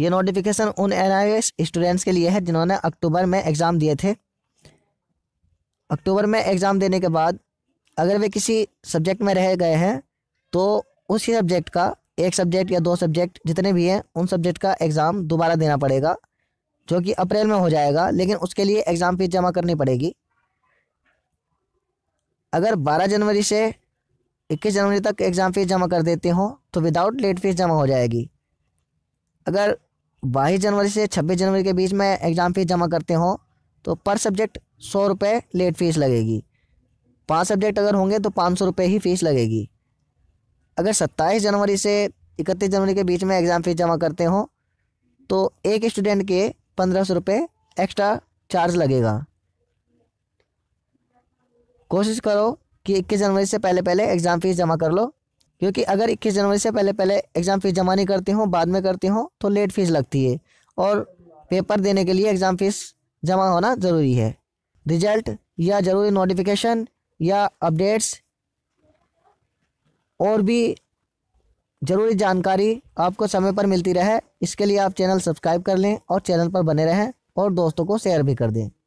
ये नोटिफिकेशन उन N students के लिए है जिन्होंने अक्टूबर में एग्ज़ाम दिए थे अक्टूबर में एग्ज़ाम देने के बाद अगर वे किसी सब्जेक्ट में रह गए हैं तो उसी सब्जेक्ट का एक सब्जेक्ट या दो सब्जेक्ट जितने भी हैं उन सब्जेक्ट का एग्ज़ाम दोबारा देना पड़ेगा जो कि अप्रैल में हो जाएगा लेकिन उसके लिए एग्ज़ाम फीस जमा करनी पड़ेगी अगर 12 जनवरी से 21 जनवरी तक एग्ज़ाम फ़ीस जमा कर देते हो तो विदाउट लेट फीस जमा हो जाएगी अगर बाईस जनवरी से छब्बीस जनवरी के बीच में एग्ज़ाम फ़ीस जमा करते हो तो पर सब्जेक्ट सौ रुपये लेट फीस लगेगी पांच सब्जेक्ट अगर होंगे तो पाँच सौ रुपये ही फ़ीस लगेगी अगर सत्ताईस जनवरी से इकतीस जनवरी के बीच में एग्ज़ाम फ़ीस जमा करते हो तो एक स्टूडेंट के पंद्रह सौ रुपये एक्स्ट्रा चार्ज लगेगा कोशिश करो कि इक्कीस जनवरी से पहले पहले एग्ज़ाम फ़ीस जमा कर लो क्योंकि अगर इक्कीस जनवरी से पहले पहले एग्ज़ाम फ़ीस जमा नहीं करती हूँ बाद में करती हूँ तो लेट फीस लगती है और पेपर देने के लिए एग्ज़ाम फ़ीस जमा होना ज़रूरी है रिजल्ट या ज़रूरी नोटिफिकेशन या अपडेट्स और भी ज़रूरी जानकारी आपको समय पर मिलती रहे इसके लिए आप चैनल सब्सक्राइब कर लें और चैनल पर बने रहें और दोस्तों को शेयर भी कर दें